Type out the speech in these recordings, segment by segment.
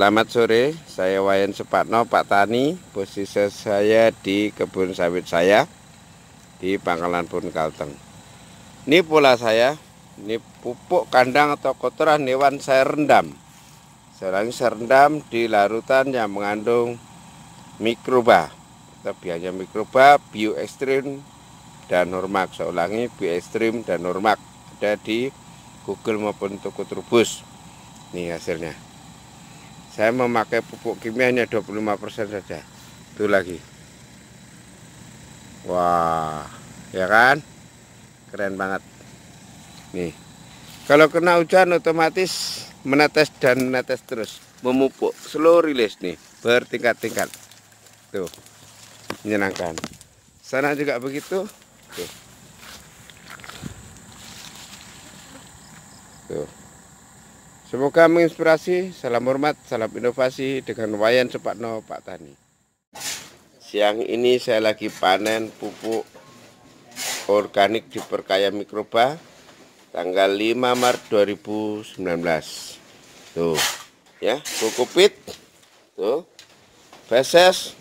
Selamat sore, saya Wayan Sepatno, Pak Tani. Posisi saya di kebun sawit saya di Pangkalan Pun Kalteng. Ini pola saya, ini pupuk kandang atau kotoran hewan saya rendam. Selain saya rendam di larutan yang mengandung mikroba. hanya mikroba, Bio bioekstrim, dan normak. Saya ulangi, bioekstrim dan normak. Ada di Google maupun toko Trubus. Ini hasilnya saya memakai pupuk kimianya hanya 25% saja itu lagi wah ya kan keren banget nih kalau kena hujan otomatis menetes dan menetes terus memupuk slow release nih bertingkat-tingkat tuh menyenangkan sana juga begitu tuh tuh Semoga menginspirasi, salam hormat, salam inovasi dengan Wayan Sepatno Pak Tani. Siang ini saya lagi panen pupuk organik diperkaya mikroba tanggal 5 Maret 2019. Tuh, ya, kukupit, tuh, feses,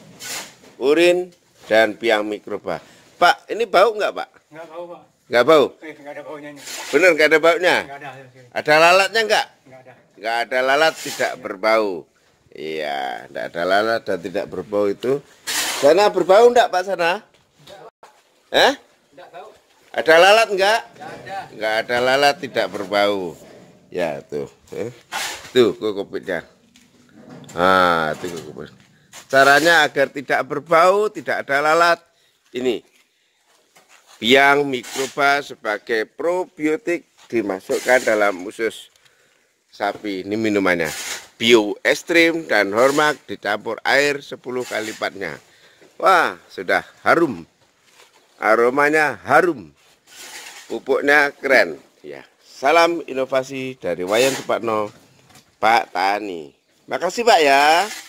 urin, dan biang mikroba. Pak, ini bau enggak, Pak? Nggak bau Pak. Enggak bau? Enggak ada baunya. Bener enggak ada baunya? Enggak ada. Ada lalatnya enggak? Enggak ada. Enggak ada lalat tidak berbau. Iya, enggak ada lalat dan tidak berbau itu. Sana berbau enggak Pak sana? Enggak. Eh? Enggak bau. Ada lalat enggak? Enggak ada. Enggak ada lalat tidak berbau. Ya, tuh. Eh. Tuh, kokopitnya. Ah, tuh kopi. Caranya agar tidak berbau, tidak ada lalat. Ini yang mikroba sebagai probiotik dimasukkan dalam usus sapi. Ini minumannya. Bio ekstrim dan Hormak dicampur air 10 kali lipatnya. Wah, sudah harum. Aromanya harum. Pupuknya keren. Ya. Salam inovasi dari Wayan Supatno, Pak Tani. Makasih Pak ya.